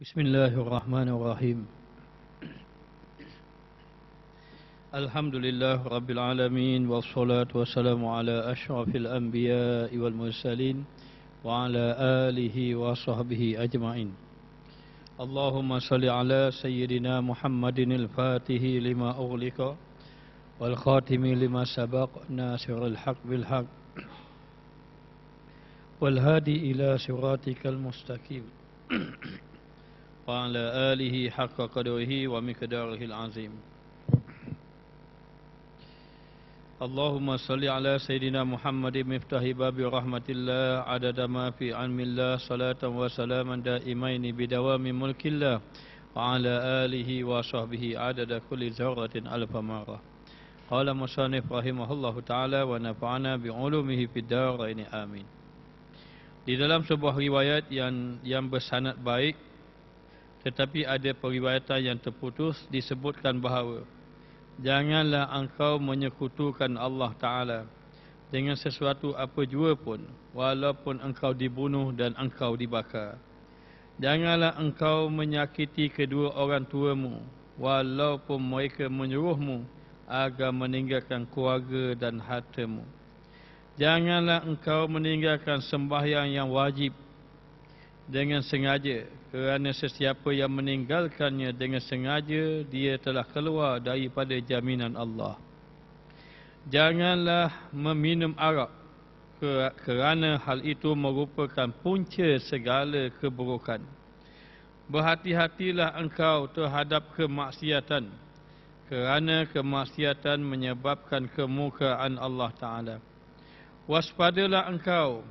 بسم الله الرحمن الرحيم الحمد لله رب العالمين والصلاة والسلام على أشرف الأنبياء والمرسلين وعلى آله وصحبه أجمعين اللهم صل على سيدنا محمد الفاتح لما أغلق والخاتم لما سبق ناصر الحق بالحق والهادي إلى صراطك المستقيم وعلى آله حق قدره ومقداره العظيم اللهم صل على سيدنا محمد مفتاح باب رحمة الله عدد ما في علم الله صلاة وسلاما دائمين بدوام ملك الله وعلى آله وصحبه عدد كل ذرة ألف مرة قال مصنف رحمه الله تعالى ونفعنا بعلومه في الدارين آمين Di dalam sebuah riwayat yang yang bersanad baik tetapi ada periwayatan yang terputus disebutkan bahawa Janganlah engkau menyekutukan Allah Ta'ala Dengan sesuatu apa jua pun Walaupun engkau dibunuh dan engkau dibakar Janganlah engkau menyakiti kedua orang tuamu Walaupun mereka menyuruhmu Agar meninggalkan keluarga dan hartamu Janganlah engkau meninggalkan sembahyang yang wajib dengan sengaja kerana sesiapa yang meninggalkannya dengan sengaja dia telah keluar daripada jaminan Allah janganlah meminum arak kerana hal itu merupakan punca segala keburukan berhati-hatilah engkau terhadap kemaksiatan kerana kemaksiatan menyebabkan kemukaan Allah taala waspadalah engkau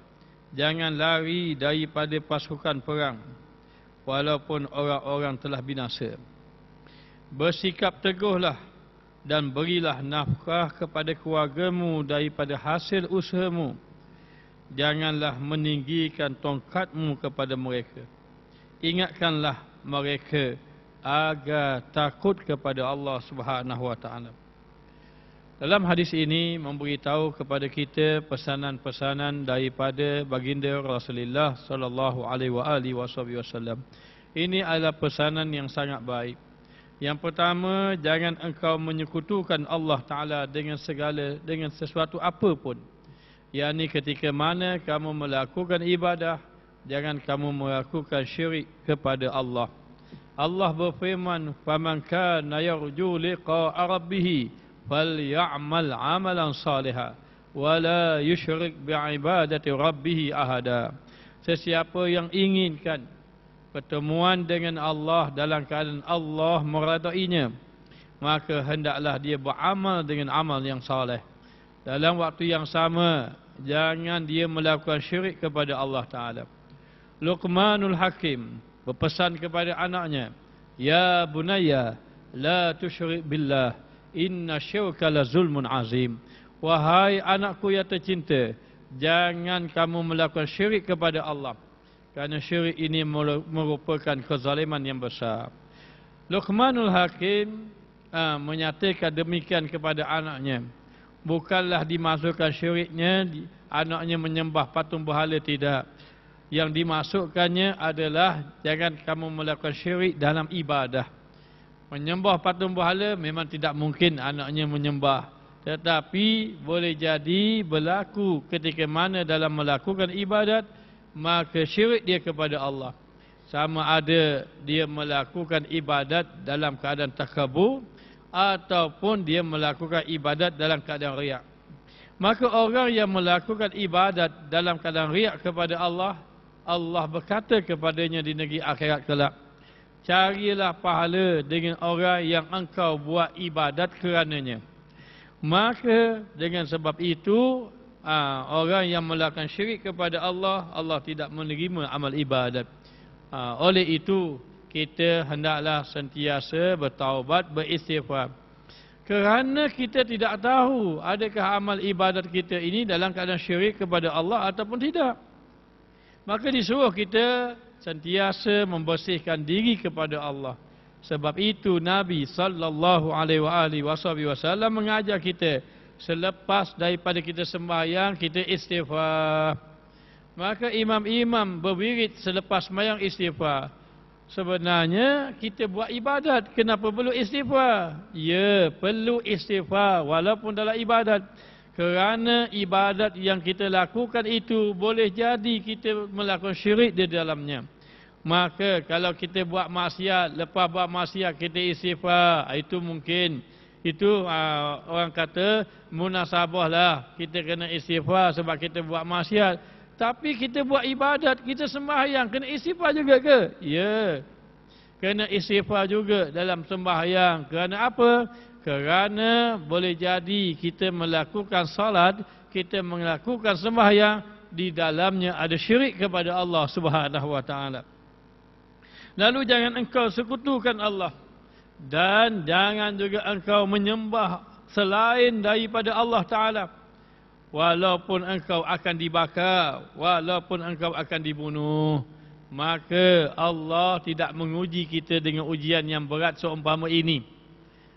Jangan lari daripada pasukan perang Walaupun orang-orang telah binasa Bersikap teguhlah Dan berilah nafkah kepada keluargamu Daripada hasil usahamu Janganlah meninggikan tongkatmu kepada mereka Ingatkanlah mereka Agar takut kepada Allah Subhanahu SWT dalam hadis ini memberitahu kepada kita pesanan-pesanan daripada baginda Rasulullah sallallahu alaihi wasallam. Ini adalah pesanan yang sangat baik. Yang pertama, jangan engkau menyekutukan Allah Taala dengan segala dengan sesuatu apapun. Yani ketika mana kamu melakukan ibadah, jangan kamu melakukan syirik kepada Allah. Allah berfirman, "Faman kana yarju liqa rabbih" Wal-yamal amalan saliha wala yushrik biibadati rabbih ahada sesiapa yang inginkan pertemuan dengan Allah dalam keadaan Allah meradainya maka hendaklah dia beramal dengan amal yang saleh dalam waktu yang sama jangan dia melakukan syirik kepada Allah taala luqmanul hakim berpesan kepada anaknya ya bunayya la tusyrik billah Inna syauka la zulmun azim Wahai anakku yang tercinta Jangan kamu melakukan syirik kepada Allah Kerana syirik ini merupakan kezaliman yang besar Luqmanul Hakim uh, menyatakan demikian kepada anaknya Bukanlah dimasukkan syiriknya Anaknya menyembah patung berhala tidak Yang dimasukkannya adalah Jangan kamu melakukan syirik dalam ibadah menyembah patung berhala memang tidak mungkin anaknya menyembah tetapi boleh jadi berlaku ketika mana dalam melakukan ibadat maka syirik dia kepada Allah sama ada dia melakukan ibadat dalam keadaan takabur ataupun dia melakukan ibadat dalam keadaan riak maka orang yang melakukan ibadat dalam keadaan riak kepada Allah Allah berkata kepadanya di negeri akhirat kelak carilah pahala dengan orang yang engkau buat ibadat kerananya. Maka dengan sebab itu, ah, orang yang melakukan syirik kepada Allah, Allah tidak menerima amal ibadat. Ah, oleh itu, kita hendaklah sentiasa bertaubat, beristighfar. Kerana kita tidak tahu adakah amal ibadat kita ini dalam keadaan syirik kepada Allah ataupun tidak. Maka disuruh kita sentiasa membersihkan diri kepada Allah. Sebab itu Nabi sallallahu alaihi wa wasallam mengajar kita selepas daripada kita sembahyang kita istighfar. Maka imam-imam berwirid selepas sembahyang istighfar. Sebenarnya kita buat ibadat kenapa perlu istighfar? Ya, perlu istighfar walaupun dalam ibadat. Kerana ibadat yang kita lakukan itu boleh jadi kita melakukan syirik di dalamnya. Maka kalau kita buat maksiat, lepas buat maksiat kita istighfar, itu mungkin. Itu uh, orang kata munasabahlah kita kena istighfar sebab kita buat maksiat. Tapi kita buat ibadat, kita sembahyang, kena istighfar juga ke? Ya. Yeah. Kena istighfar juga dalam sembahyang. Kerana Kerana apa? Kerana boleh jadi kita melakukan salat, kita melakukan sembahyang di dalamnya ada syirik kepada Allah Subhanahu wa taala. Lalu jangan engkau sekutukan Allah dan jangan juga engkau menyembah selain daripada Allah taala. Walaupun engkau akan dibakar, walaupun engkau akan dibunuh, maka Allah tidak menguji kita dengan ujian yang berat seumpama ini.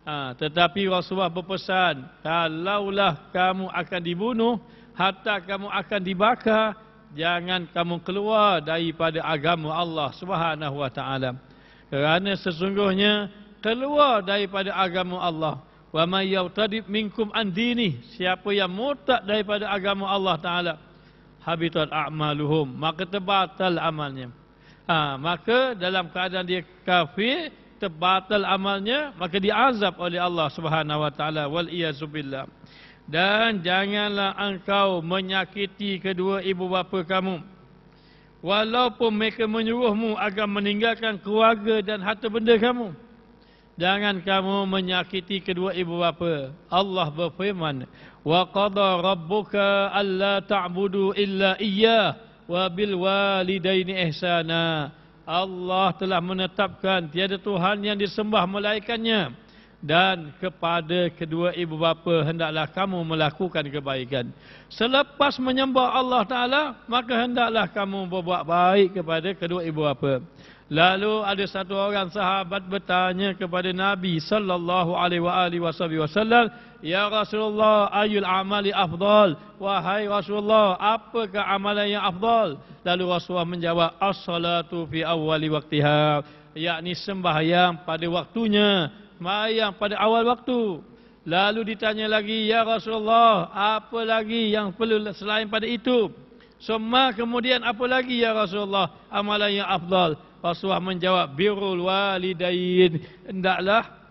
Ha, tetapi Rasulullah berpesan, kalaulah kamu akan dibunuh, hatta kamu akan dibakar, jangan kamu keluar daripada agama Allah Subhanahu wa taala. Kerana sesungguhnya keluar daripada agama Allah, wa may yatadib minkum an dini, siapa yang murtad daripada agama Allah taala, habitat a'maluhum, maka terbatal amalnya. Ha, maka dalam keadaan dia kafir, kita batal amalnya maka diazab oleh Allah Subhanahu wa taala wal iazubillah dan janganlah engkau menyakiti kedua ibu bapa kamu walaupun mereka menyuruhmu agar meninggalkan keluarga dan harta benda kamu jangan kamu menyakiti kedua ibu bapa Allah berfirman wa qada rabbuka alla ta'budu illa iyyah wa bil walidaini ihsana Allah telah menetapkan tiada Tuhan yang disembah melaikannya dan kepada kedua ibu bapa hendaklah kamu melakukan kebaikan selepas menyembah Allah taala maka hendaklah kamu berbuat baik kepada kedua ibu bapa lalu ada satu orang sahabat bertanya kepada nabi sallallahu alaihi wasallam Ya Rasulullah, ayul amali afdal? Wahai Rasulullah, apakah amalan yang afdal? Lalu Rasulullah menjawab, As-salatu fi awali waktiha. Yakni sembahyang pada waktunya. Mayang pada awal waktu. Lalu ditanya lagi, Ya Rasulullah, apa lagi yang perlu selain pada itu? Semua kemudian apa lagi ya Rasulullah amalan yang afdal? Rasulullah menjawab birrul walidain. Hendaklah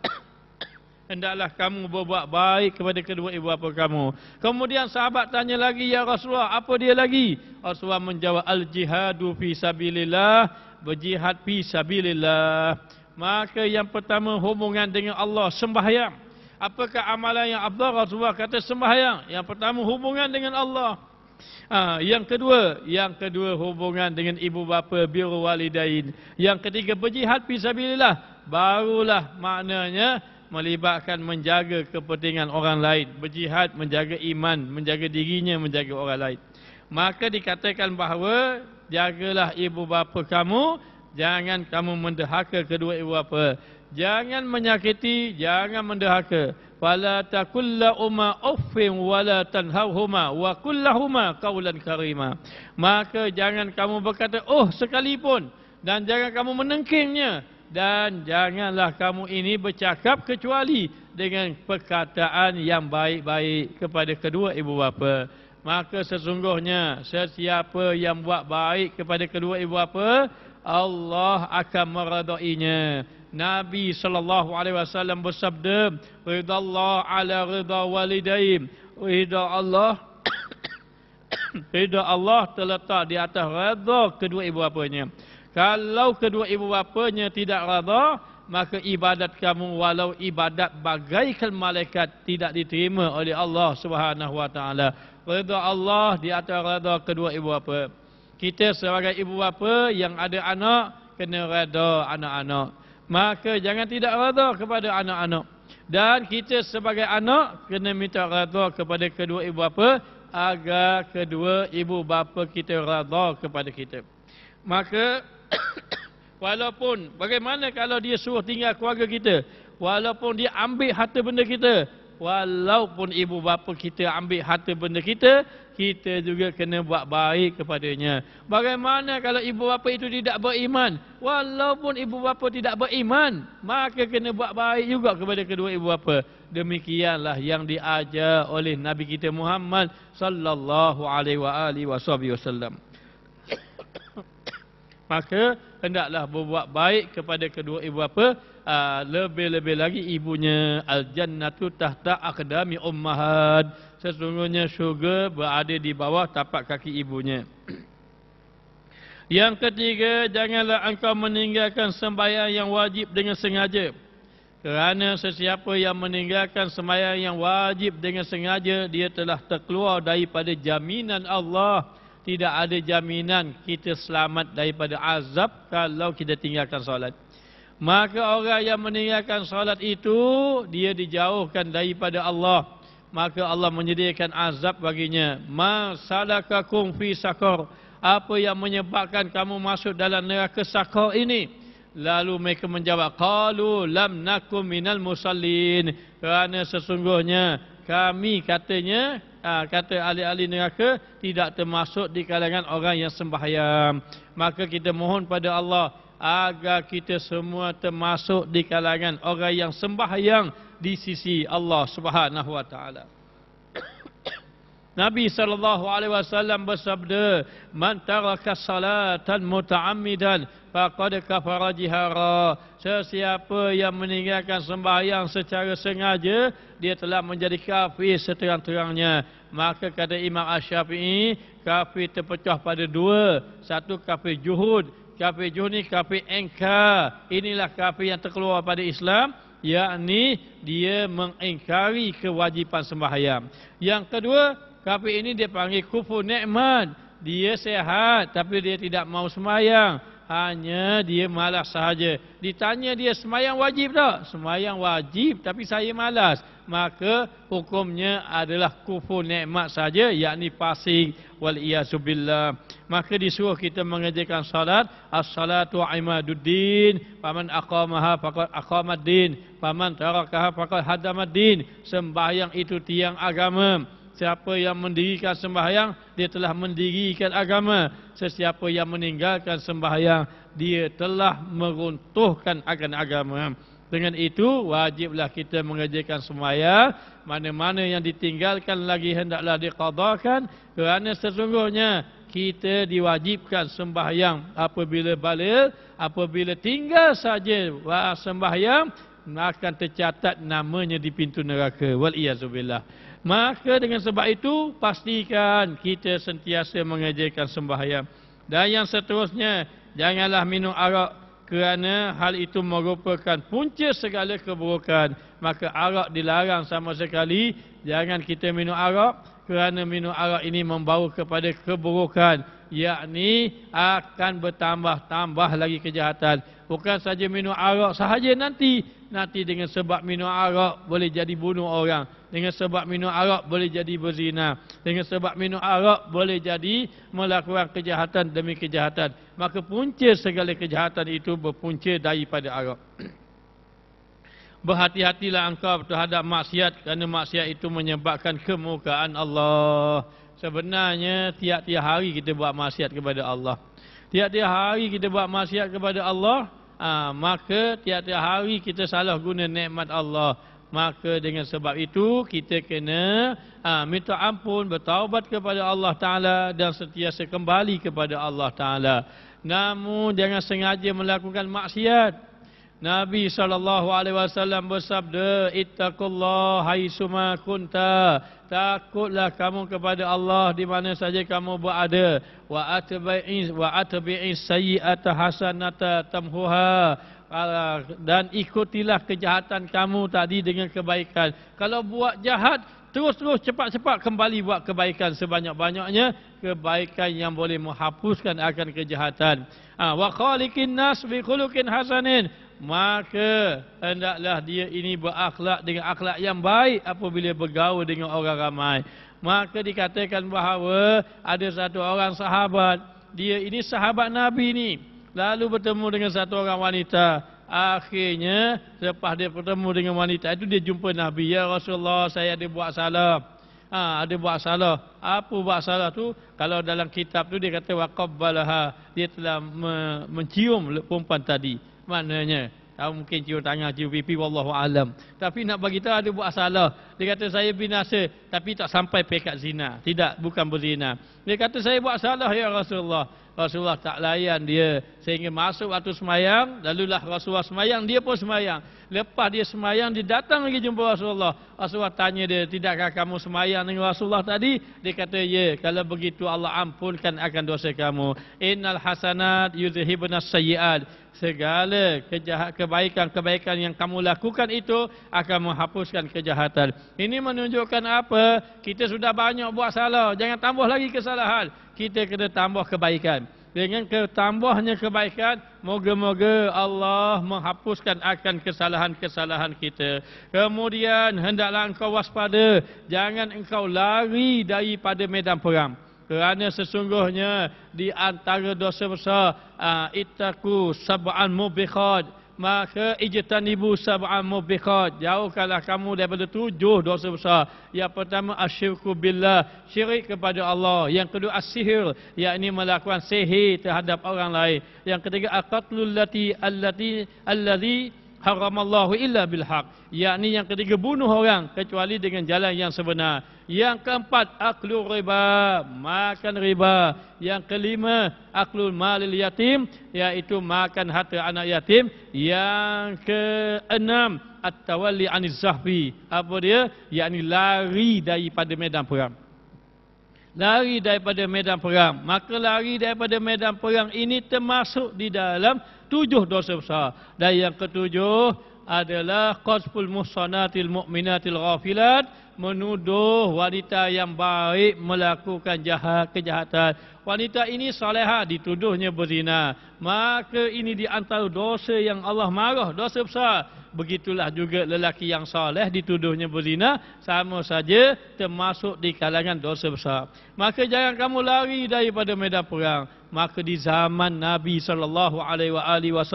hendaklah kamu berbuat baik kepada kedua ibu bapa kamu. Kemudian sahabat tanya lagi, Ya Rasulullah, apa dia lagi? Rasulullah menjawab, Al-jihadu fi sabilillah, berjihad fi sabilillah. Maka yang pertama hubungan dengan Allah, sembahyang. Apakah amalan yang Abdul Rasulullah kata sembahyang? Yang pertama hubungan dengan Allah. Ha, yang kedua, yang kedua hubungan dengan ibu bapa biru walidain. Yang ketiga berjihad fi fisabilillah. Barulah maknanya melibatkan menjaga kepentingan orang lain berjihad menjaga iman menjaga dirinya menjaga orang lain maka dikatakan bahawa jagalah ibu bapa kamu jangan kamu mendahaka kedua ibu bapa jangan menyakiti jangan mendahaka wala taqulla umma uffin wala tanhahuma wa kullahuma qawlan karima maka jangan kamu berkata oh sekalipun dan jangan kamu menengkingnya dan janganlah kamu ini bercakap kecuali dengan perkataan yang baik-baik kepada kedua ibu bapa. Maka sesungguhnya sesiapa yang buat baik kepada kedua ibu bapa, Allah akan meradainya. Nabi sallallahu alaihi wasallam bersabda, "Ridha Allah ala ridha walidain." Ridha Allah ridha Allah terletak di atas redha kedua ibu bapanya. Kalau kedua ibu bapanya tidak rada, maka ibadat kamu walau ibadat bagaikan malaikat tidak diterima oleh Allah Subhanahu wa taala. Redha Allah di atas redha kedua ibu bapa. Kita sebagai ibu bapa yang ada anak kena redha anak-anak. Maka jangan tidak redha kepada anak-anak. Dan kita sebagai anak kena minta redha kepada kedua ibu bapa agar kedua ibu bapa kita redha kepada kita. Maka walaupun bagaimana kalau dia suruh tinggal keluarga kita walaupun dia ambil harta benda kita walaupun ibu bapa kita ambil harta benda kita kita juga kena buat baik kepadanya bagaimana kalau ibu bapa itu tidak beriman walaupun ibu bapa tidak beriman maka kena buat baik juga kepada kedua ibu bapa demikianlah yang diajar oleh nabi kita Muhammad sallallahu alaihi wa alihi wasallam wa maka hendaklah berbuat baik kepada kedua ibu bapa ah, lebih-lebih lagi ibunya al jannatu tahta aqdami ummahat sesungguhnya syurga berada di bawah tapak kaki ibunya yang ketiga janganlah engkau meninggalkan sembahyang yang wajib dengan sengaja kerana sesiapa yang meninggalkan sembahyang yang wajib dengan sengaja dia telah terkeluar daripada jaminan Allah tidak ada jaminan kita selamat daripada azab kalau kita tinggalkan solat. Maka orang yang meninggalkan solat itu, dia dijauhkan daripada Allah. Maka Allah menyediakan azab baginya. Ma salakakum fi sakor. Apa yang menyebabkan kamu masuk dalam neraka sakor ini? Lalu mereka menjawab, Qalu lam nakum minal musallin. Kerana sesungguhnya kami katanya, Ah, kata ahli-ahli neraka tidak termasuk di kalangan orang yang sembahyang. Maka kita mohon pada Allah agar kita semua termasuk di kalangan orang yang sembahyang di sisi Allah Subhanahu wa taala. Nabi sallallahu alaihi wasallam bersabda, "Man taraka salatan muta'ammidan faqad kafara jihara." Sesiapa yang meninggalkan sembahyang secara sengaja, dia telah menjadi kafir seterang-terangnya. Maka kata Imam Asy-Syafi'i, kafir terpecah pada dua, satu kafir juhud, kafir juhud ni kafir engkar. Inilah kafir yang terkeluar pada Islam, yakni dia mengingkari kewajipan sembahyang. Yang kedua, Kafe ini dia panggil kufu nikmat. Dia sehat tapi dia tidak mau semayang. Hanya dia malas sahaja. Ditanya dia semayang wajib tak? Semayang wajib tapi saya malas. Maka hukumnya adalah kufu nikmat saja, yakni passing wal iazubillah. Maka disuruh kita mengerjakan salat. As-salatu imaduddin. Paman akamaha fakat akamaddin. Paman tarakaha fakat hadamaddin. Sembahyang itu tiang agama. Sembahyang itu tiang agama. Sesiapa yang mendirikan sembahyang, dia telah mendirikan agama. Sesiapa yang meninggalkan sembahyang, dia telah meruntuhkan akan agama. Dengan itu, wajiblah kita mengerjakan sembahyang. Mana-mana yang ditinggalkan lagi hendaklah dikadarkan. Kerana sesungguhnya, kita diwajibkan sembahyang apabila balik, apabila tinggal saja sembahyang, akan tercatat namanya di pintu neraka. Wal'iyazubillah. Maka dengan sebab itu pastikan kita sentiasa mengajarkan sembahyang. Dan yang seterusnya janganlah minum arak kerana hal itu merupakan punca segala keburukan. Maka arak dilarang sama sekali. Jangan kita minum arak kerana minum arak ini membawa kepada keburukan. Yakni akan bertambah-tambah lagi kejahatan. Bukan saja minum arak sahaja nanti. Nanti dengan sebab minum arak boleh jadi bunuh orang. Dengan sebab minum arak boleh jadi berzina. Dengan sebab minum arak boleh jadi melakukan kejahatan demi kejahatan. Maka punca segala kejahatan itu berpunca daripada arak. Berhati-hatilah engkau terhadap maksiat kerana maksiat itu menyebabkan kemukaan Allah. Sebenarnya tiap-tiap hari kita buat maksiat kepada Allah. Tiap-tiap hari kita buat maksiat kepada Allah, ha, maka tiap-tiap hari kita salah guna nikmat Allah. Maka dengan sebab itu kita kena ha, minta ampun, bertaubat kepada Allah Ta'ala dan setiasa kembali kepada Allah Ta'ala. Namun jangan sengaja melakukan maksiat. Nabi SAW bersabda, Ittaqullah hai suma kunta, takutlah kamu kepada Allah di mana saja kamu berada. Wa atabi'in wa atabi'in sayyi'ata hasanata tamhuha dan ikutilah kejahatan kamu tadi dengan kebaikan. Kalau buat jahat, terus-terus cepat-cepat kembali buat kebaikan sebanyak-banyaknya. Kebaikan yang boleh menghapuskan akan kejahatan. Ha, wa khalikin nas bi khulukin hasanin. Maka hendaklah dia ini berakhlak dengan akhlak yang baik apabila bergaul dengan orang ramai. Maka dikatakan bahawa ada satu orang sahabat. Dia ini sahabat Nabi ni lalu bertemu dengan satu orang wanita akhirnya selepas dia bertemu dengan wanita itu dia jumpa Nabi ya Rasulullah saya ada buat salah ha, ada buat salah apa buat salah tu kalau dalam kitab tu dia kata waqabbalaha dia telah me mencium perempuan tadi maknanya tahu mungkin cium tangan cium pipi wallahu tapi nak bagi tahu ada buat salah dia kata saya binasa tapi tak sampai pekat zina tidak bukan berzina dia kata saya buat salah ya Rasulullah Rasulullah tak layan dia sehingga masuk waktu semayang lalulah Rasulullah semayang, dia pun semayang lepas dia semayang, dia datang lagi jumpa Rasulullah Rasulullah tanya dia, tidakkah kamu semayang dengan Rasulullah tadi? dia kata, ya, kalau begitu Allah ampunkan akan dosa kamu innal hasanat yudhihibna sayyiat segala kebaikan-kebaikan yang kamu lakukan itu akan menghapuskan kejahatan ini menunjukkan apa? kita sudah banyak buat salah, jangan tambah lagi kesalahan kita kena tambah kebaikan. Dengan ketambahnya kebaikan, moga-moga Allah menghapuskan akan kesalahan-kesalahan kita. Kemudian, hendaklah engkau waspada, jangan engkau lari daripada medan perang. Kerana sesungguhnya di antara dosa besar, ah, itaku sab'an mubikhad, maka ijtanibu sab'an mubiqat jauhkanlah kamu daripada tujuh dosa besar yang pertama asyirku billah syirik kepada Allah yang kedua asihir yakni melakukan sihir terhadap orang lain yang ketiga aqatlul lati allati allazi haramallahu illa bilhaq yakni yang ketiga bunuh orang kecuali dengan jalan yang sebenar yang keempat aklu riba makan riba yang kelima aklul malil yatim iaitu makan harta anak yatim yang keenam at-tawalli anil apa dia yakni lari daripada medan perang lari daripada medan perang maka lari daripada medan perang ini termasuk di dalam tujuh dosa besar dan yang ketujuh adalah qasful muhsanatil mu'minatil ghafilat menuduh wanita yang baik melakukan jahat kejahatan wanita ini saleha dituduhnya berzina maka ini di antara dosa yang Allah marah dosa besar begitulah juga lelaki yang saleh dituduhnya berzina sama saja termasuk di kalangan dosa besar maka jangan kamu lari daripada medan perang maka di zaman Nabi saw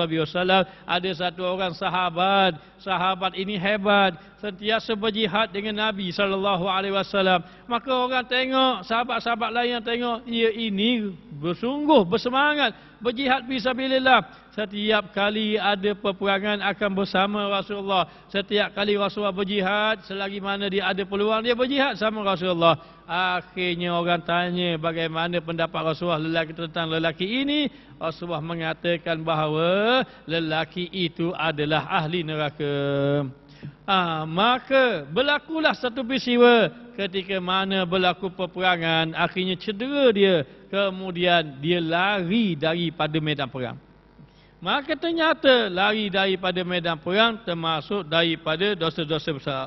ada satu orang sahabat sahabat ini hebat sentiasa berjihad dengan Nabi saw. maka orang tengok sahabat-sahabat lain yang tengok ia ini ini bersungguh bersemangat berjihad fisabilillah setiap kali ada peperangan akan bersama Rasulullah setiap kali Rasulullah berjihad selagi mana dia ada peluang dia berjihad sama Rasulullah akhirnya orang tanya bagaimana pendapat Rasulullah lelaki tentang lelaki ini Rasulullah mengatakan bahawa lelaki itu adalah ahli neraka Ha, maka berlakulah satu peristiwa ketika mana berlaku peperangan akhirnya cedera dia kemudian dia lari daripada medan perang maka ternyata lari daripada medan perang termasuk daripada dosa-dosa besar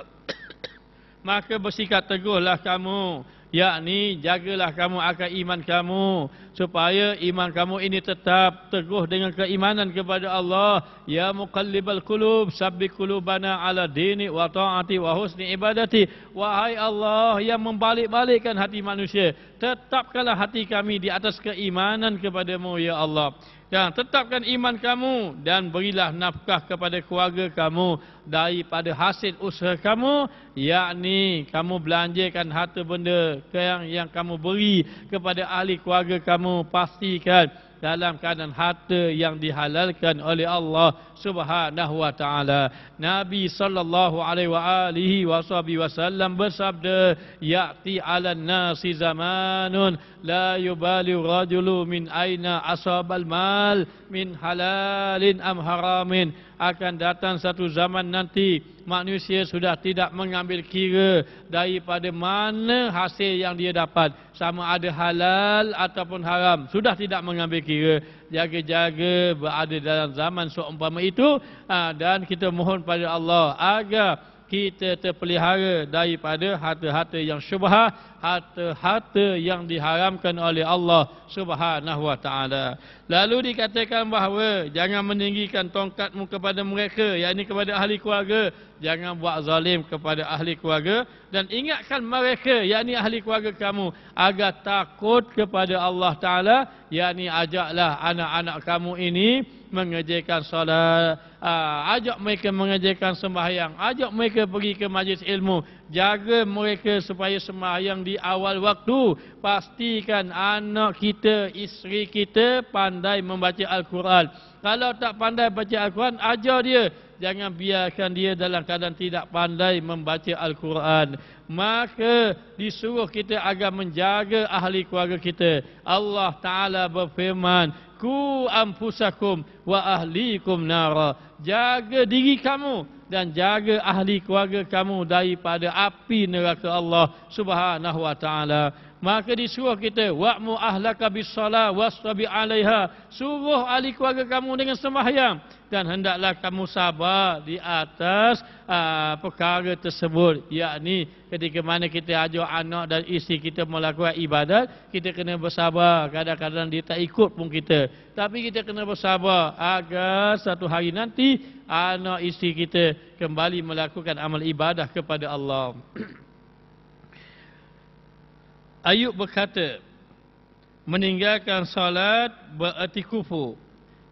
maka bersikap teguhlah kamu yakni jagalah kamu akan iman kamu supaya iman kamu ini tetap teguh dengan keimanan kepada Allah ya muqallibal qulub sabbiq qulubana ala dini wa taati wa husni ibadati wahai Allah yang membalik-balikkan hati manusia tetapkanlah hati kami di atas keimanan kepadamu ya Allah yang tetapkan iman kamu dan berilah nafkah kepada keluarga kamu daripada hasil usaha kamu yakni kamu belanjakan harta benda yang yang kamu beri kepada ahli keluarga kamu pastikan dalam keadaan harta yang dihalalkan oleh Allah Subhanahu wa taala. Nabi sallallahu alaihi wa wasallam bersabda, "Ya'ti 'ala nasi zamanun la yubali rajulu min ayna asabal mal min halalin am haramin." akan datang satu zaman nanti manusia sudah tidak mengambil kira daripada mana hasil yang dia dapat sama ada halal ataupun haram sudah tidak mengambil kira jaga-jaga berada dalam zaman seumpama itu ah, dan kita mohon pada Allah agar kita terpelihara daripada harta-harta yang syubha, harta-harta yang diharamkan oleh Allah Subhanahu wa taala. Lalu dikatakan bahawa jangan meninggikan tongkatmu kepada mereka, yakni kepada ahli keluarga, jangan buat zalim kepada ahli keluarga dan ingatkan mereka, yakni ahli keluarga kamu agar takut kepada Allah taala, yakni ajaklah anak-anak kamu ini mengerjakan solat, ah, ajak mereka mengerjakan sembahyang, ajak mereka pergi ke majlis ilmu, jaga mereka supaya sembahyang di awal waktu, pastikan anak kita, isteri kita pandai membaca Al-Quran. Kalau tak pandai baca Al-Quran, ajar dia jangan biarkan dia dalam keadaan tidak pandai membaca Al-Quran. Maka disuruh kita agar menjaga ahli keluarga kita. Allah Ta'ala berfirman, Ku ampusakum wa ahlikum nara. Jaga diri kamu dan jaga ahli keluarga kamu daripada api neraka Allah Subhanahu wa taala. Maka disuruh kita wa'mu ahlaka bis-salah wasbi 'alaiha. Suruh ahli keluarga kamu dengan sembahyang dan hendaklah kamu sabar di atas aa, ah, perkara tersebut yakni ketika mana kita ajak anak dan isteri kita melakukan ibadat kita kena bersabar kadang-kadang dia tak ikut pun kita tapi kita kena bersabar agar satu hari nanti anak isteri kita kembali melakukan amal ibadah kepada Allah. Ayub berkata, meninggalkan salat bererti kufur.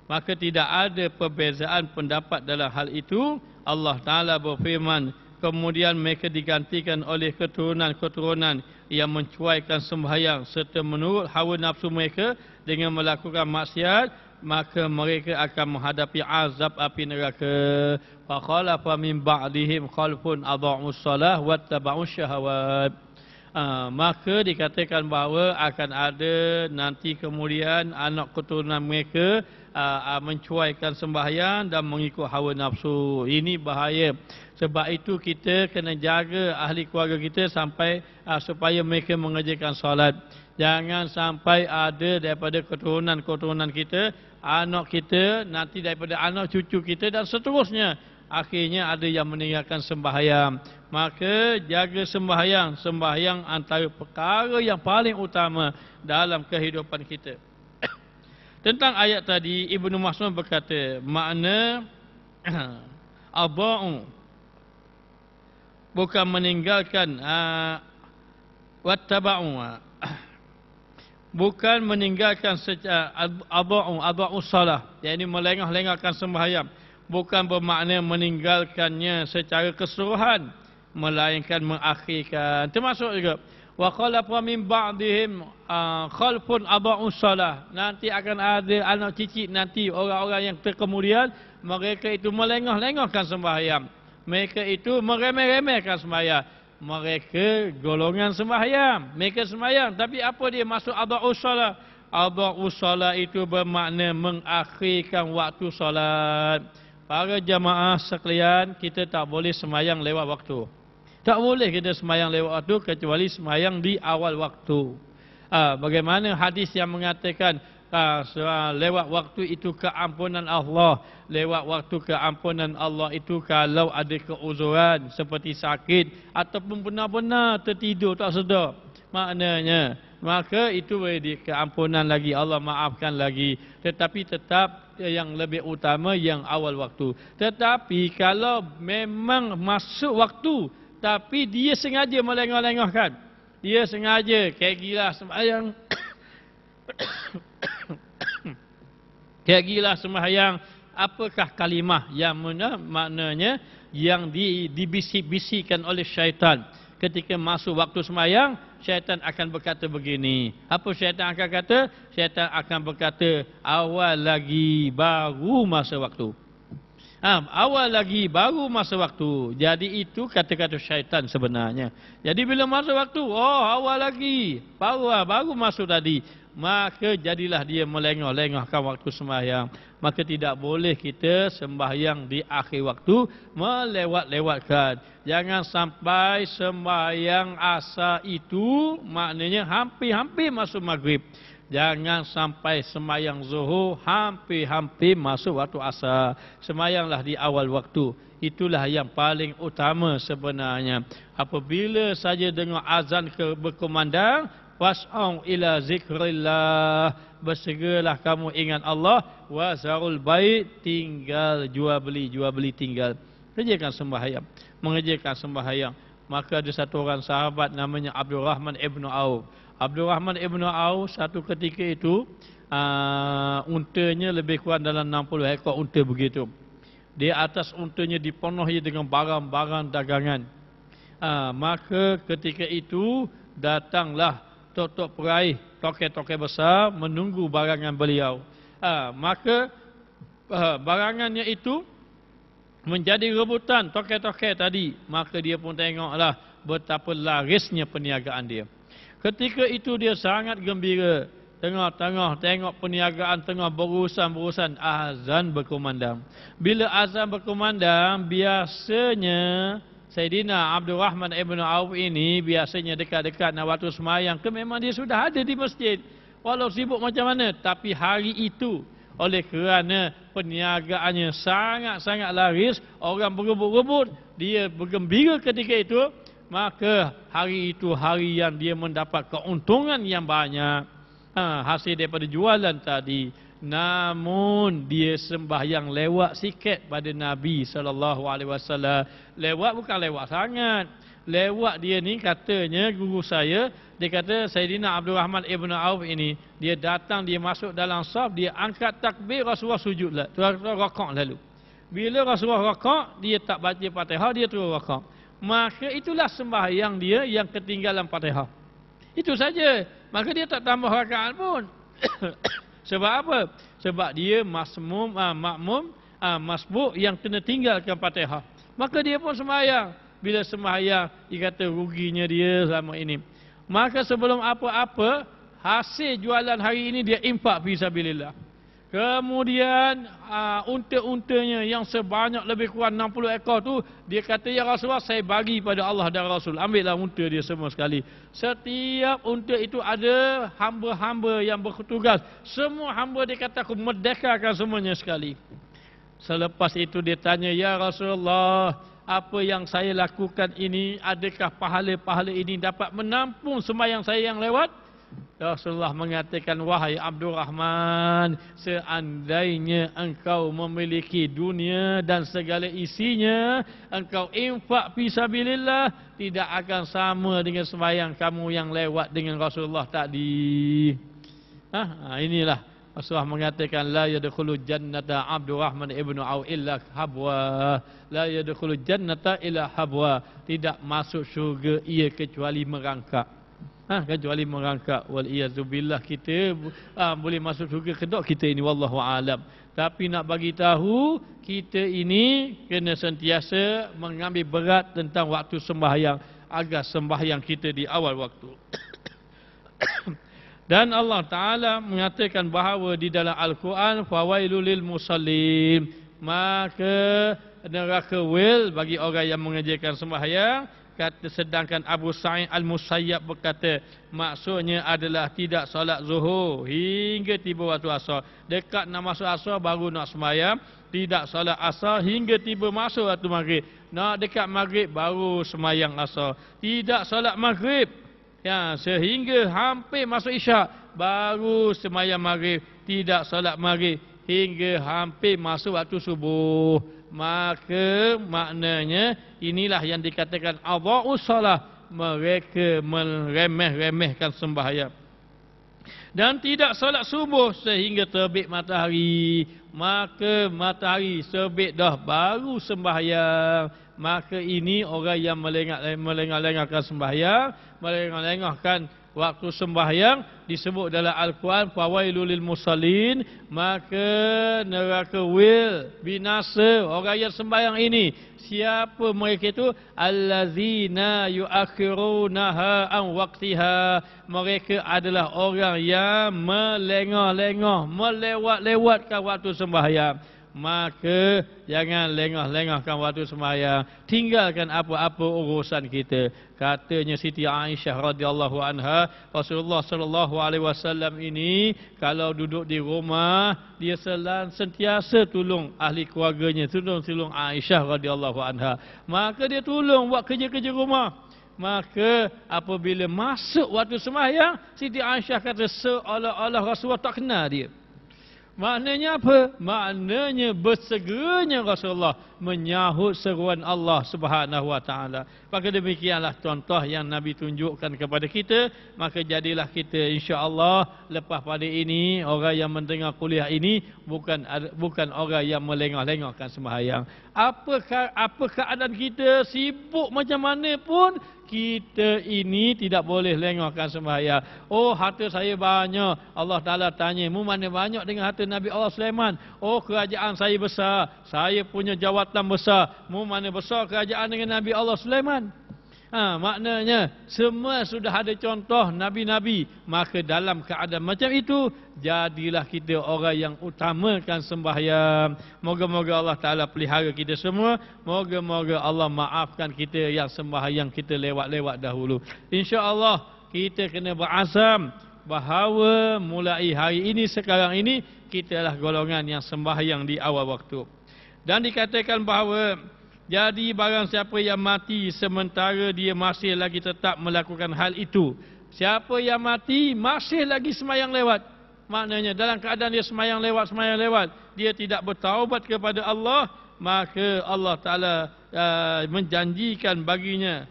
Maka tidak ada perbezaan pendapat dalam hal itu. Allah Ta'ala berfirman, kemudian mereka digantikan oleh keturunan-keturunan yang mencuaikan sembahyang serta menurut hawa nafsu mereka dengan melakukan maksiat maka mereka akan menghadapi azab api neraka fa khalafa min ba'dihim khalfun adha'u shalah wattaba'u syahawat ah, maka dikatakan bahawa akan ada nanti kemudian anak keturunan mereka uh, mencuaikan sembahyang dan mengikut hawa nafsu ini bahaya sebab itu kita kena jaga ahli keluarga kita sampai uh, supaya mereka mengerjakan solat Jangan sampai ada daripada keturunan-keturunan kita, anak kita, nanti daripada anak cucu kita dan seterusnya. Akhirnya ada yang meninggalkan sembahyang. Maka jaga sembahyang. Sembahyang antara perkara yang paling utama dalam kehidupan kita. Tentang ayat tadi, Ibnu Mas'ud berkata, makna abu'u bukan meninggalkan uh, Uh bukan meninggalkan secara eh, abu'u abu'u salah yakni melengah-lengahkan sembahyang bukan bermakna meninggalkannya secara keseluruhan melainkan mengakhirkan termasuk juga wa qala fa min ba'dihim eh, khalfun abu'u salah nanti akan ada anak cici nanti orang-orang yang terkemudian mereka itu melengah-lengahkan sembahyang mereka itu meremeh-remehkan sembahyang mereka golongan sembahyang mereka sembahyang tapi apa dia masuk adu salat adu salat itu bermakna mengakhirkan waktu solat para jemaah sekalian kita tak boleh sembahyang lewat waktu tak boleh kita sembahyang lewat waktu kecuali sembahyang di awal waktu ha, bagaimana hadis yang mengatakan Ah, ah, lewat waktu itu keampunan Allah lewat waktu keampunan Allah itu kalau ada keuzuran seperti sakit ataupun benar-benar tertidur tak sedar maknanya maka itu di keampunan lagi Allah maafkan lagi tetapi tetap yang lebih utama yang awal waktu tetapi kalau memang masuk waktu tapi dia sengaja melengah-lengahkan dia sengaja kayak gila semayang. Pergilah sembahyang. Apakah kalimah yang mana maknanya yang di, dibisik-bisikkan oleh syaitan. Ketika masuk waktu semayang? syaitan akan berkata begini. Apa syaitan akan kata? Syaitan akan berkata, awal lagi baru masa waktu. Ha, awal lagi baru masa waktu. Jadi itu kata-kata syaitan sebenarnya. Jadi bila masa waktu, oh awal lagi. Baru lah, baru masuk tadi maka jadilah dia melengah-lengahkan waktu sembahyang. Maka tidak boleh kita sembahyang di akhir waktu melewat-lewatkan. Jangan sampai sembahyang asa itu maknanya hampir-hampir masuk maghrib. Jangan sampai semayang zuhur hampir-hampir masuk waktu asar. Semayanglah di awal waktu. Itulah yang paling utama sebenarnya. Apabila saja dengar azan ke berkumandang, was'ong ila zikrillah bersegeralah kamu ingat Allah wasarul baik tinggal jual beli jual beli tinggal kerjakan sembahyang mengerjakan sembahyang maka ada satu orang sahabat namanya Abdul Rahman ibnu Auf Abdul Rahman ibnu Auf satu ketika itu uh, untanya lebih kurang dalam 60 ekor unta begitu di atas untanya dipenuhi dengan barang-barang dagangan uh, maka ketika itu datanglah tok-tok peraih, toke tokek besar menunggu barangan beliau. Ha, maka ha, barangannya itu menjadi rebutan toke toke tadi. Maka dia pun tengoklah betapa larisnya perniagaan dia. Ketika itu dia sangat gembira. Tengah-tengah tengok perniagaan tengah berurusan-berurusan azan berkumandang. Bila azan berkumandang biasanya Sayyidina Abdul Rahman Ibn Auf ini biasanya dekat-dekat nak waktu semayang ke memang dia sudah ada di masjid. Walau sibuk macam mana. Tapi hari itu oleh kerana perniagaannya sangat-sangat laris. Orang berebut-rebut. Dia bergembira ketika itu. Maka hari itu hari yang dia mendapat keuntungan yang banyak. Ha, hasil daripada jualan Tadi. Namun dia sembah yang lewat sikit pada Nabi SAW. Lewat bukan lewat sangat. Lewat dia ni katanya guru saya, dia kata Sayyidina Abdul Rahman Ibn Auf ini, dia datang, dia masuk dalam sahab, dia angkat takbir, Rasulullah sujud lah. Rasulullah rakak lalu. Bila Rasulullah rakak, dia tak baca patihah, dia terus rakak. Maka itulah sembah yang dia yang ketinggalan patihah. Itu saja. Maka dia tak tambah rakaat pun. Sebab apa? Sebab dia masmum, uh, makmum, uh, masbuk yang kena tinggalkan patihah. Maka dia pun semayang. Bila semayang, dia kata ruginya dia selama ini. Maka sebelum apa-apa, hasil jualan hari ini dia impak fisa bilillah. Kemudian uh, unta-untanya yang sebanyak lebih kurang 60 ekor tu dia kata ya Rasulullah saya bagi pada Allah dan Rasul. Ambillah unta dia semua sekali. Setiap unta itu ada hamba-hamba yang bertugas. Semua hamba dia kata aku merdekakan semuanya sekali. Selepas itu dia tanya ya Rasulullah apa yang saya lakukan ini adakah pahala-pahala ini dapat menampung sembahyang saya yang lewat? Rasulullah mengatakan wahai Abdul Rahman seandainya engkau memiliki dunia dan segala isinya engkau infak fi sabilillah tidak akan sama dengan sembahyang kamu yang lewat dengan Rasulullah tadi. Ha, ha inilah Rasulullah mengatakan la yadkhulu jannata Abdul Rahman ibnu Auf illa habwa la yadkhulu jannata illa habwa tidak masuk syurga ia kecuali merangkak. Ah ha, kecuali merangkak wal iazubillah kita ha, boleh masuk syurga kedok kita ini wallahu alam. Tapi nak bagi tahu kita ini kena sentiasa mengambil berat tentang waktu sembahyang agar sembahyang kita di awal waktu. Dan Allah Taala mengatakan bahawa di dalam Al-Quran fawailul lil musallim maka neraka wil bagi orang yang mengerjakan sembahyang kata sedangkan Abu Sa'id Al-Musayyab berkata maksudnya adalah tidak solat zuhur hingga tiba waktu asar dekat nak masuk asar baru nak semayam tidak solat asar hingga tiba masuk waktu maghrib nak dekat maghrib baru semayam asar tidak solat maghrib ya sehingga hampir masuk isyak baru semayam maghrib tidak solat maghrib hingga hampir masuk waktu subuh maka maknanya inilah yang dikatakan Allah mereka meremeh-remehkan sembahyang dan tidak solat subuh sehingga terbit matahari maka matahari terbit dah baru sembahyang maka ini orang yang melengah-lengahkan sembahyang melengah-lengahkan waktu sembahyang disebut dalam Al-Quran fawailulil musallin maka neraka will binasa orang yang sembahyang ini siapa mereka itu allazina yuakhirunaha an waqtiha mereka adalah orang yang melengah-lengah melewat-lewatkan waktu sembahyang maka jangan lengah-lengahkan waktu sembahyang tinggalkan apa-apa urusan kita katanya Siti Aisyah radhiyallahu anha Rasulullah sallallahu alaihi wasallam ini kalau duduk di rumah dia selan sentiasa tolong ahli keluarganya tolong-tolong Aisyah radhiyallahu anha maka dia tolong buat kerja-kerja rumah Maka apabila masuk waktu semayang Siti Aisyah kata seolah-olah Rasulullah tak kenal dia Maknanya apa? Maknanya bersegeranya Rasulullah menyahut seruan Allah Subhanahu Wa Taala. Maka demikianlah contoh yang Nabi tunjukkan kepada kita, maka jadilah kita insya-Allah lepas pada ini orang yang mendengar kuliah ini bukan bukan orang yang melengah-lengahkan sembahyang. Apa apa keadaan kita sibuk macam mana pun kita ini tidak boleh lengahkan sembahyang. Oh harta saya banyak. Allah Ta'ala tanya. Mu mana banyak dengan harta Nabi Allah Sulaiman? Oh kerajaan saya besar. Saya punya jawatan besar. Mu mana besar kerajaan dengan Nabi Allah Sulaiman? Sulaiman. Ha, maknanya semua sudah ada contoh Nabi-Nabi Maka dalam keadaan macam itu Jadilah kita orang yang utamakan sembahyang Moga-moga Allah Ta'ala pelihara kita semua Moga-moga Allah maafkan kita yang sembahyang kita lewat-lewat dahulu Insya Allah kita kena berazam Bahawa mulai hari ini sekarang ini kita Kitalah golongan yang sembahyang di awal waktu Dan dikatakan bahawa jadi barang siapa yang mati sementara dia masih lagi tetap melakukan hal itu. Siapa yang mati masih lagi semayang lewat. Maknanya dalam keadaan dia semayang lewat, semayang lewat. Dia tidak bertaubat kepada Allah. Maka Allah Ta'ala uh, menjanjikan baginya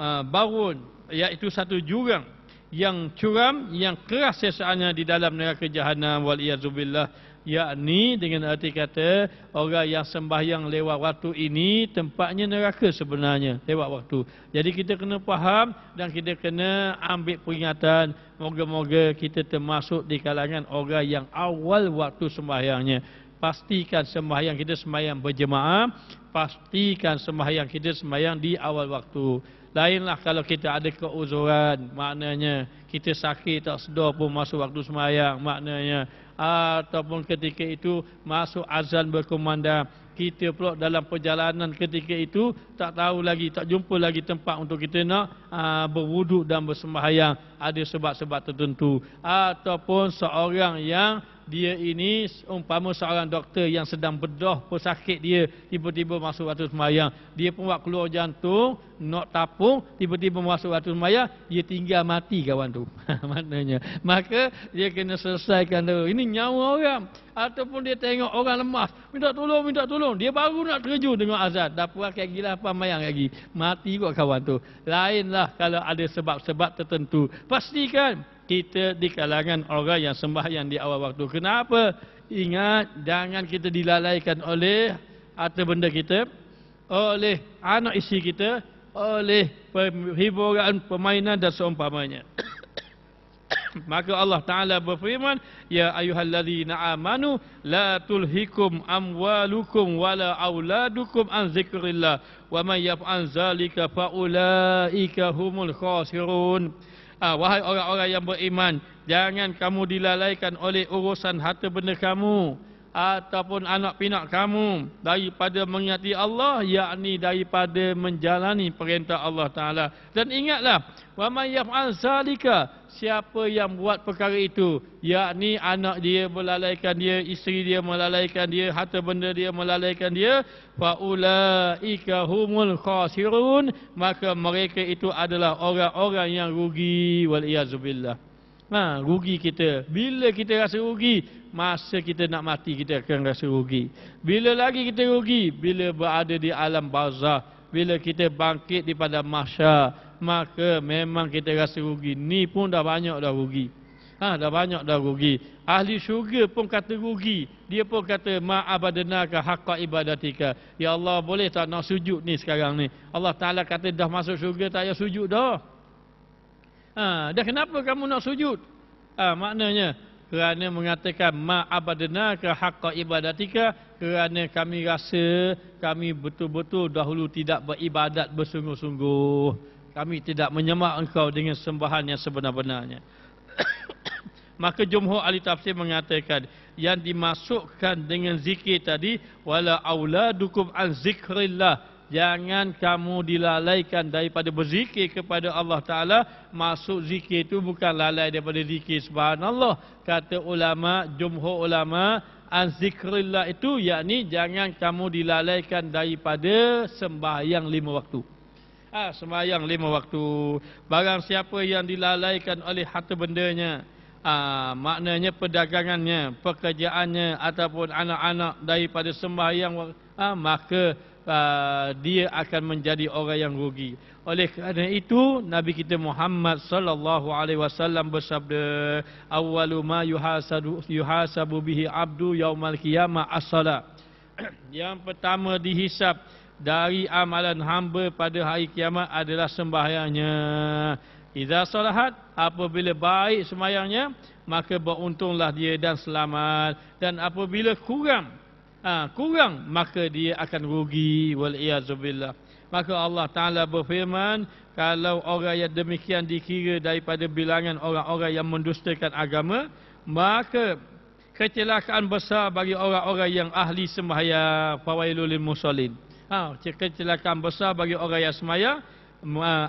uh, barun. Iaitu satu jurang yang curam, yang keras sesaannya di dalam neraka jahannam. Waliyahzubillah. Waliyahzubillah yakni dengan arti kata orang yang sembahyang lewat waktu ini tempatnya neraka sebenarnya lewat waktu jadi kita kena faham dan kita kena ambil peringatan moga-moga kita termasuk di kalangan orang yang awal waktu sembahyangnya pastikan sembahyang kita sembahyang berjemaah pastikan sembahyang kita sembahyang di awal waktu lainlah kalau kita ada keuzuran maknanya kita sakit tak sedar pun masuk waktu semayang maknanya ataupun ketika itu masuk azan berkumandang kita pula dalam perjalanan ketika itu tak tahu lagi tak jumpa lagi tempat untuk kita nak aa, ah, berwuduk dan bersembahyang ada sebab-sebab tertentu ataupun seorang yang dia ini umpama seorang doktor yang sedang bedah pesakit dia tiba-tiba masuk waktu semayang dia pun buat keluar jantung nak tapung tiba-tiba masuk waktu semayang dia tinggal mati kawan tu maknanya maka dia kena selesaikan dulu ini nyawa orang ataupun dia tengok orang lemas minta tolong minta tolong dia baru nak terjun dengan azan dah puas kayak gila apa mayang lagi mati kot kawan tu lainlah kalau ada sebab-sebab tertentu pastikan kita di kalangan orang yang sembah yang di awal waktu. Kenapa? Ingat jangan kita dilalaikan oleh harta benda kita, oleh anak isi kita, oleh hiburan, permainan dan seumpamanya. Maka Allah Taala berfirman, "Ya ayyuhallazina amanu la tulhikum amwalukum wala auladukum an dzikrillah, wa may yaf'an dzalika faulaika humul khasirun." Ha, wahai orang-orang yang beriman jangan kamu dilalaikan oleh urusan harta benda kamu ataupun anak pinak kamu daripada mengingati Allah yakni daripada menjalani perintah Allah taala dan ingatlah wa may siapa yang buat perkara itu yakni anak dia melalaikan dia isteri dia melalaikan dia harta benda dia melalaikan dia faulaika humul khasirun maka mereka itu adalah orang-orang yang rugi wal iazubillah ha rugi kita bila kita rasa rugi masa kita nak mati kita akan rasa rugi bila lagi kita rugi bila berada di alam barzah bila kita bangkit di padang mahsyar maka memang kita rasa rugi. Ni pun dah banyak dah rugi. Ha, dah banyak dah rugi. Ahli syurga pun kata rugi. Dia pun kata, ma'abadenaka haqqa ibadatika. Ya Allah, boleh tak nak sujud ni sekarang ni? Allah Ta'ala kata, dah masuk syurga, tak payah sujud dah. Ha, dah kenapa kamu nak sujud? Ha, maknanya, kerana mengatakan, ma'abadenaka haqqa ibadatika, kerana kami rasa, kami betul-betul dahulu tidak beribadat bersungguh-sungguh kami tidak menyemak engkau dengan sembahan yang sebenar-benarnya. Maka jumhur ahli tafsir mengatakan yang dimasukkan dengan zikir tadi wala auladukum an zikrillah jangan kamu dilalaikan daripada berzikir kepada Allah Taala masuk zikir itu bukan lalai daripada zikir subhanallah kata ulama jumhur ulama an zikrillah itu yakni jangan kamu dilalaikan daripada sembahyang lima waktu. Ah ha, sembahyang lima waktu. Barang siapa yang dilalaikan oleh harta bendanya, ah ha, maknanya perdagangannya, pekerjaannya ataupun anak-anak daripada sembahyang ha, maka ha, dia akan menjadi orang yang rugi. Oleh kerana itu Nabi kita Muhammad sallallahu alaihi wasallam bersabda, "Awwalu ma yuhasabu yuhasabu bihi 'abdu yaumal qiyamah as-salat." yang pertama dihisap dari amalan hamba pada hari kiamat adalah sembahyangnya. Iza solahat, apabila baik sembahyangnya, maka beruntunglah dia dan selamat. Dan apabila kurang, ha, kurang maka dia akan rugi. Wal-iyazubillah. Maka Allah Ta'ala berfirman, kalau orang yang demikian dikira daripada bilangan orang-orang yang mendustakan agama, maka kecelakaan besar bagi orang-orang yang ahli sembahyang. Fawailulim musallin ha, kecelakaan besar bagi orang yang semaya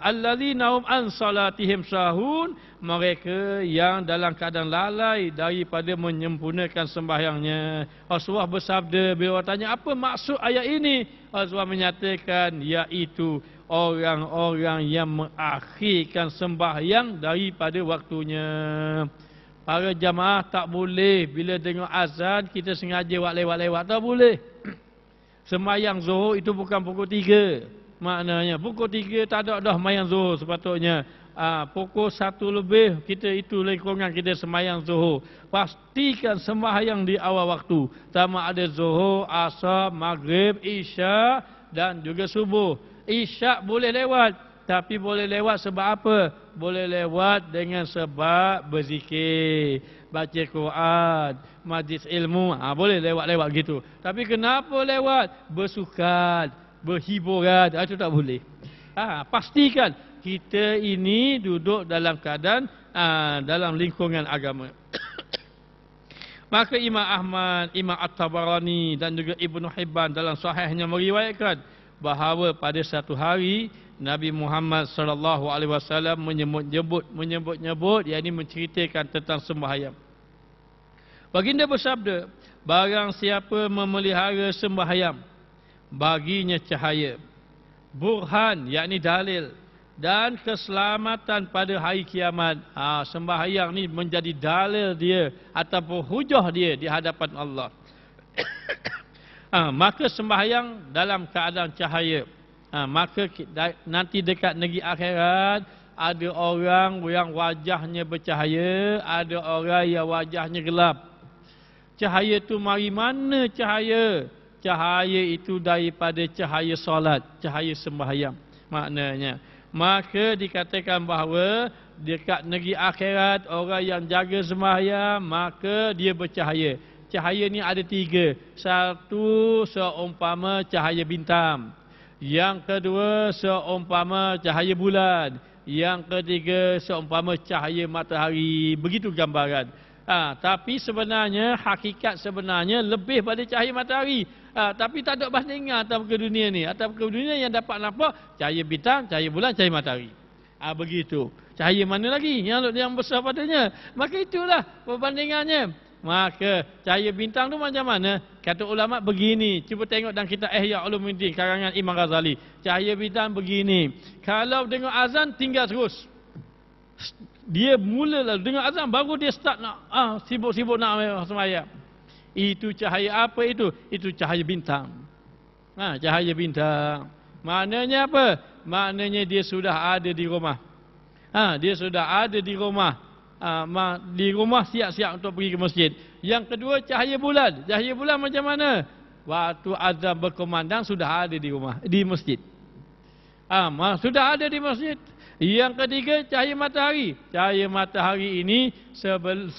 allazi naum an salatihim sahun mereka yang dalam keadaan lalai daripada menyempurnakan sembahyangnya Rasulullah oh, bersabda bila tanya apa maksud ayat ini Rasulullah oh, menyatakan iaitu orang-orang yang mengakhirkan sembahyang daripada waktunya para jamaah tak boleh bila dengar azan kita sengaja lewat-lewat tak boleh Semayang zuhur itu bukan pukul tiga, Maknanya pukul tiga tak ada dah semayang zuhur sepatutnya Aa, ah, Pukul 1 lebih kita itu lingkungan kita semayang zuhur Pastikan semayang di awal waktu Sama ada zuhur, asar, maghrib, isya dan juga subuh Isya boleh lewat Tapi boleh lewat sebab apa? Boleh lewat dengan sebab berzikir baca Quran, majlis ilmu. Ha, boleh lewat-lewat gitu. Tapi kenapa lewat? Bersukan, berhiburan. Ha, ah, itu tak boleh. Ha, pastikan kita ini duduk dalam keadaan ha, dalam lingkungan agama. Maka Imam Ahmad, Imam At-Tabarani dan juga Ibnu Hibban dalam sahihnya meriwayatkan bahawa pada satu hari Nabi Muhammad sallallahu alaihi wasallam menyebut-nyebut menyebut-nyebut yakni menceritakan tentang sembahyang. Baginda bersabda, barang siapa memelihara sembahyang baginya cahaya, burhan yakni dalil dan keselamatan pada hari kiamat. Ha, sembahyang ni menjadi dalil dia ataupun hujah dia di hadapan Allah. ha, maka sembahyang dalam keadaan cahaya ha, maka nanti dekat negeri akhirat ada orang yang wajahnya bercahaya ada orang yang wajahnya gelap cahaya itu mari mana cahaya cahaya itu daripada cahaya solat cahaya sembahyang maknanya maka dikatakan bahawa dekat negeri akhirat orang yang jaga sembahyang maka dia bercahaya cahaya ni ada tiga satu seumpama cahaya bintang yang kedua seumpama cahaya bulan Yang ketiga seumpama cahaya matahari Begitu gambaran ha, Tapi sebenarnya hakikat sebenarnya lebih pada cahaya matahari ha, Tapi tak ada bandingan atas ke dunia ni Atas ke dunia yang dapat nampak cahaya bintang, cahaya bulan, cahaya matahari ha, Begitu Cahaya mana lagi yang yang besar padanya Maka itulah perbandingannya Maka cahaya bintang tu macam mana? Kata ulama begini. Cuba tengok dalam kitab Ihya Ulumuddin karangan Imam Ghazali. Cahaya bintang begini. Kalau dengar azan tinggal terus. Dia mula lalu dengar azan baru dia start nak ah sibuk-sibuk nak sembahyang. Itu cahaya apa itu? Itu cahaya bintang. Ha, cahaya bintang. Maknanya apa? Maknanya dia sudah ada di rumah. Ha, dia sudah ada di rumah uh, di rumah siap-siap untuk pergi ke masjid. Yang kedua cahaya bulan. Cahaya bulan macam mana? Waktu azan berkumandang sudah ada di rumah, di masjid. Uh, sudah ada di masjid. Yang ketiga cahaya matahari. Cahaya matahari ini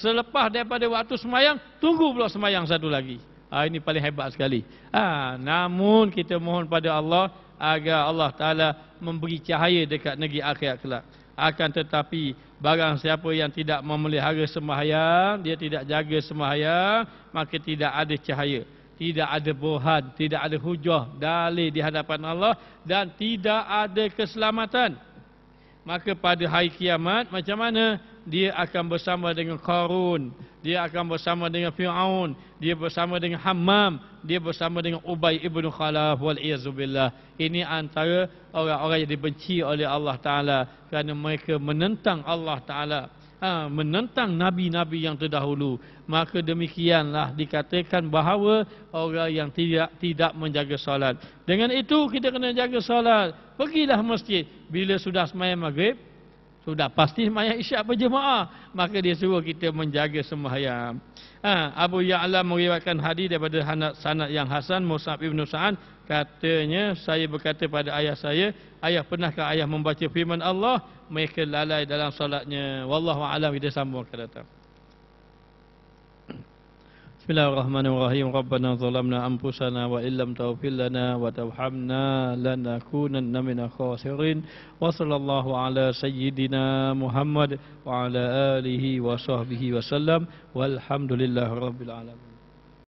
selepas daripada waktu semayang, tunggu pula semayang satu lagi. Ha, ini paling hebat sekali. Ha, namun kita mohon pada Allah agar Allah Ta'ala memberi cahaya dekat negeri akhirat kelak. Akan tetapi Barang siapa yang tidak memelihara sembahyang, dia tidak jaga sembahyang, maka tidak ada cahaya. Tidak ada bohan, tidak ada hujah, dalih di hadapan Allah dan tidak ada keselamatan. Maka pada hari kiamat macam mana? dia akan bersama dengan Qarun, dia akan bersama dengan Firaun, dia bersama dengan Hammam, dia bersama dengan Ubay ibn Khalaf wal iazubillah. Ini antara orang-orang yang dibenci oleh Allah Taala kerana mereka menentang Allah Taala. Ha, menentang nabi-nabi yang terdahulu maka demikianlah dikatakan bahawa orang yang tidak tidak menjaga solat dengan itu kita kena jaga solat pergilah masjid bila sudah sembahyang maghrib sudah pasti semayang isyak berjemaah. Maka dia suruh kita menjaga semayang. Ha, Abu Ya'la meriwayatkan hadis daripada Hanat Sanat yang Hasan, Musab ibn Sa'an. Katanya, saya berkata pada ayah saya, Ayah pernahkah ayah membaca firman Allah? Mereka lalai dalam solatnya. Wallahu'alam kita sambung akan datang. بسم الله الرحمن الرحيم ربنا ظلمنا أنفسنا وإن لم تغفر لنا وترحمنا لنكونن من الخاسرين وصلى الله على سيدنا محمد وعلى آله وصحبه وسلم والحمد لله رب العالمين